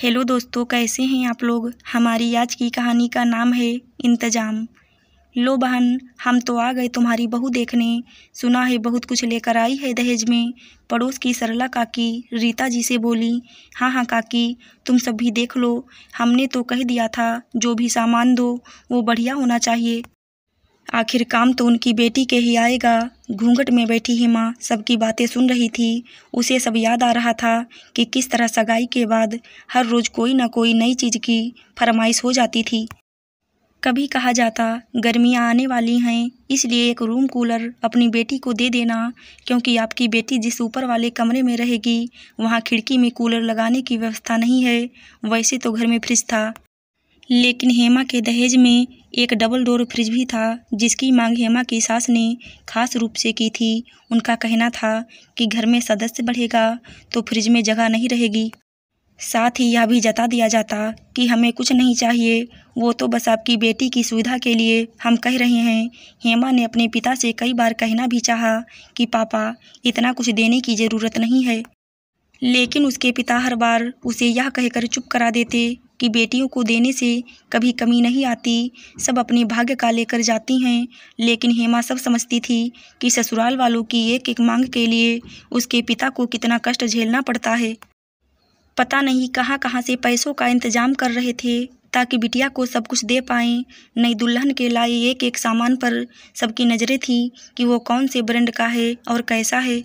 hello दोस्तों कैसे हैं आप लोग हमारी आज की कहानी का नाम है इंतजाम लो बहन हम तो आ गए तुम्हारी बहू देखने सुना है बहुत कुछ लेकर आई है दहेज में पड़ोस की सरला काकी रीता जी से बोली हाँ हाँ काकी तुम सब भी देख लो हमने तो कह दिया था जो भी सामान दो वो बढ़िया होना चाहिए आखिर काम तो उनकी बेटी के ही आएगा घूंघट में बैठी हेमा सबकी बातें सुन रही थी उसे सब याद आ रहा था कि किस तरह सगाई के बाद हर रोज़ कोई ना कोई नई चीज़ की फरमाइश हो जाती थी कभी कहा जाता गर्मियाँ आने वाली हैं इसलिए एक रूम कूलर अपनी बेटी को दे देना क्योंकि आपकी बेटी जिस ऊपर वाले कमरे में रहेगी वहाँ खिड़की में कूलर लगाने की व्यवस्था नहीं है वैसे तो घर में फ्रिज था लेकिन हेमा के दहेज में एक डबल डोर फ्रिज भी था जिसकी मांग हेमा की सास ने खास रूप से की थी उनका कहना था कि घर में सदस्य बढ़ेगा तो फ्रिज में जगह नहीं रहेगी साथ ही यह भी जता दिया जाता कि हमें कुछ नहीं चाहिए वो तो बस आपकी बेटी की सुविधा के लिए हम कह रहे हैं हेमा ने अपने पिता से कई बार कहना भी चाहा कि पापा इतना कुछ देने की ज़रूरत नहीं है लेकिन उसके पिता हर बार उसे यह कहकर चुप करा देते कि बेटियों को देने से कभी कमी नहीं आती सब अपने भाग्य का लेकर जाती हैं लेकिन हेमा सब समझती थी कि ससुराल वालों की एक एक मांग के लिए उसके पिता को कितना कष्ट झेलना पड़ता है पता नहीं कहाँ कहाँ से पैसों का इंतजाम कर रहे थे ताकि बिटिया को सब कुछ दे पाएं नई दुल्हन के लाए एक एक सामान पर सबकी नज़रें थी कि वो कौन से ब्रांड का है और कैसा है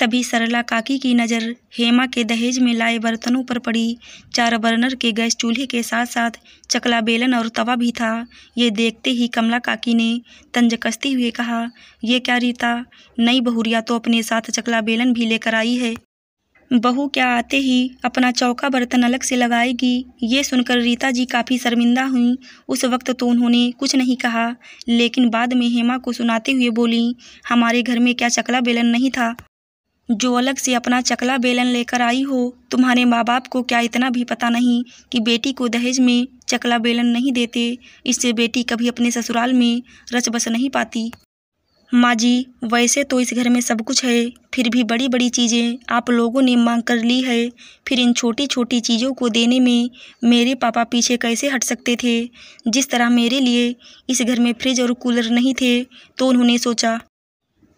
तभी सरला काकी की नज़र हेमा के दहेज में लाए बर्तनों पर पड़ी चार बर्नर के गैस चूल्हे के साथ साथ चकला बेलन और तवा भी था ये देखते ही कमला काकी ने तंज कसते हुए कहा यह क्या रीता नई बहुरिया तो अपने साथ चकला बेलन भी लेकर आई है बहू क्या आते ही अपना चौका बर्तन अलग से लगाएगी ये सुनकर रीता जी काफ़ी शर्मिंदा हुई उस वक्त तो उन्होंने कुछ नहीं कहा लेकिन बाद में हेमा को सुनाते हुए बोली हमारे घर में क्या चकला बेलन नहीं था जो अलग से अपना चकला बेलन लेकर आई हो तुम्हारे माँ बाप को क्या इतना भी पता नहीं कि बेटी को दहेज में चकला बेलन नहीं देते इससे बेटी कभी अपने ससुराल में रच बस नहीं पाती माँ जी वैसे तो इस घर में सब कुछ है फिर भी बड़ी बड़ी चीज़ें आप लोगों ने मांग कर ली है फिर इन छोटी छोटी चीज़ों को देने में मेरे पापा पीछे कैसे हट सकते थे जिस तरह मेरे लिए इस घर में फ्रिज और कूलर नहीं थे तो उन्होंने सोचा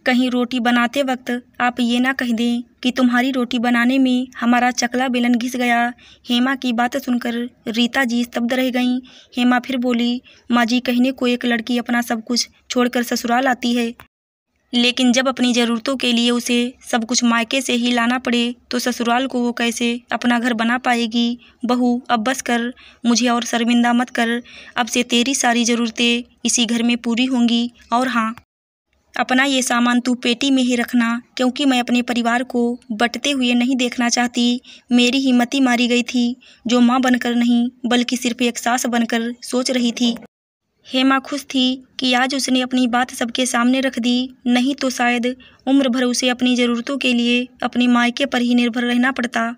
कहीं रोटी बनाते वक्त आप ये ना कह दें कि तुम्हारी रोटी बनाने में हमारा चकला बेलन घिस गया हेमा की बात सुनकर रीता जी स्तब्ध रह गईं हेमा फिर बोली माँ जी कहने को एक लड़की अपना सब कुछ छोड़कर ससुराल आती है लेकिन जब अपनी ज़रूरतों के लिए उसे सब कुछ मायके से ही लाना पड़े तो ससुराल को वो कैसे अपना घर बना पाएगी बहू अब बस कर मुझे और शर्मिंदा मत कर अब से तेरी सारी ज़रूरतें इसी घर में पूरी होंगी और हाँ अपना ये सामान तू पेटी में ही रखना क्योंकि मैं अपने परिवार को बटते हुए नहीं देखना चाहती मेरी हिम्मती मारी गई थी जो माँ बनकर नहीं बल्कि सिर्फ एक सास बनकर सोच रही थी हेमा खुश थी कि आज उसने अपनी बात सबके सामने रख दी नहीं तो शायद उम्र भर उसे अपनी ज़रूरतों के लिए अपने मायके पर ही निर्भर रहना पड़ता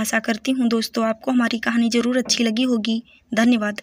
ऐसा करती हूँ दोस्तों आपको हमारी कहानी ज़रूर अच्छी लगी होगी धन्यवाद